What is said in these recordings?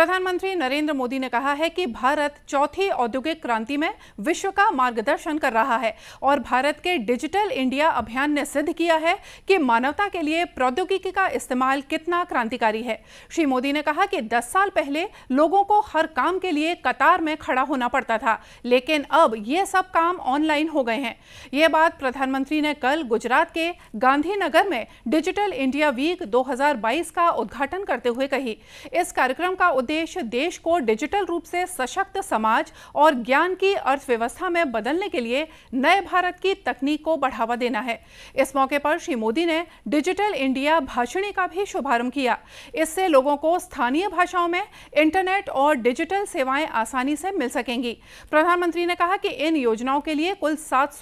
प्रधानमंत्री नरेंद्र मोदी ने कहा है कि भारत चौथी औद्योगिक क्रांति में विश्व का मार्गदर्शन कर रहा है और भारत के डिजिटल इंडिया अभियान ने सिद्ध किया है कि मानवता के लिए प्रौद्योगिकी का इस्तेमाल कितना क्रांतिकारी है श्री मोदी ने कहा कि 10 साल पहले लोगों को हर काम के लिए कतार में खड़ा होना पड़ता था लेकिन अब ये सब काम ऑनलाइन हो गए हैं ये बात प्रधानमंत्री ने कल गुजरात के गांधीनगर में डिजिटल इंडिया वीक दो का उद्घाटन करते हुए कही इस कार्यक्रम का उद्देश्य उद्देश्य देश को डिजिटल रूप से सशक्त समाज और ज्ञान की अर्थव्यवस्था में बदलने के लिए नए भारत की तकनीक को बढ़ावा देना है इस मौके पर श्री मोदी ने डिजिटल इंडिया भाषणी का भी शुभारंभ किया इससे लोगों को स्थानीय भाषाओं में इंटरनेट और डिजिटल सेवाएं आसानी से मिल सकेंगी प्रधानमंत्री ने कहा कि इन योजनाओं के लिए कुल सात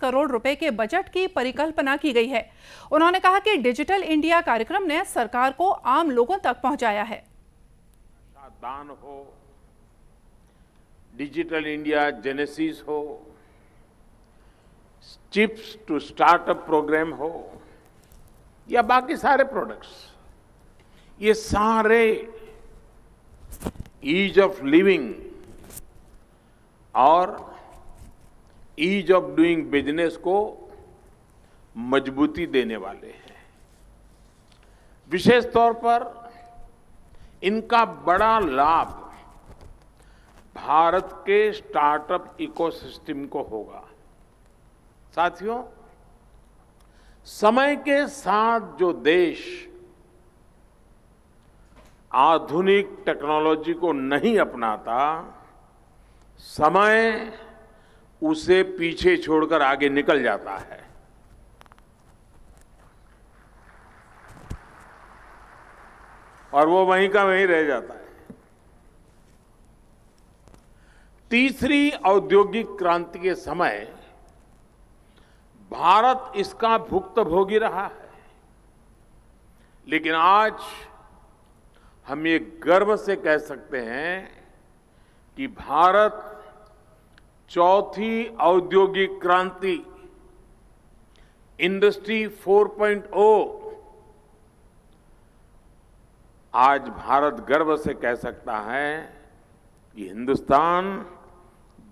करोड़ रुपए के बजट की परिकल्पना की गई है उन्होंने कहा कि डिजिटल इंडिया कार्यक्रम ने सरकार को आम लोगों तक पहुंचाया है दान हो डिजिटल इंडिया जेनेसिस हो चिप्स टू स्टार्टअप प्रोग्राम हो या बाकी सारे प्रोडक्ट्स ये सारे ईज ऑफ लिविंग और ईज ऑफ डूइंग बिजनेस को मजबूती देने वाले हैं विशेष तौर पर इनका बड़ा लाभ भारत के स्टार्टअप इकोसिस्टम को होगा साथियों समय के साथ जो देश आधुनिक टेक्नोलॉजी को नहीं अपनाता समय उसे पीछे छोड़कर आगे निकल जाता है और वो वहीं का वहीं रह जाता है तीसरी औद्योगिक क्रांति के समय भारत इसका भुक्तभोगी रहा है लेकिन आज हम ये गर्व से कह सकते हैं कि भारत चौथी औद्योगिक क्रांति इंडस्ट्री 4.0 आज भारत गर्व से कह सकता है कि हिंदुस्तान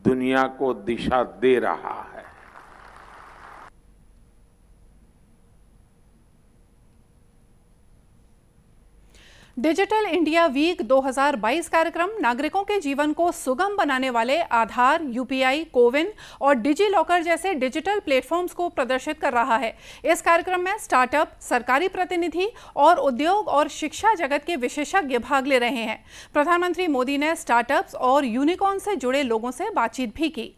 दुनिया को दिशा दे रहा है डिजिटल इंडिया वीक 2022 कार्यक्रम नागरिकों के जीवन को सुगम बनाने वाले आधार यूपीआई कोविन और डिजी लॉकर जैसे डिजिटल प्लेटफॉर्म्स को प्रदर्शित कर रहा है इस कार्यक्रम में स्टार्टअप सरकारी प्रतिनिधि और उद्योग और शिक्षा जगत के विशेषज्ञ भाग ले रहे हैं प्रधानमंत्री मोदी ने स्टार्टअप्स और यूनिकॉर्न से जुड़े लोगों से बातचीत भी की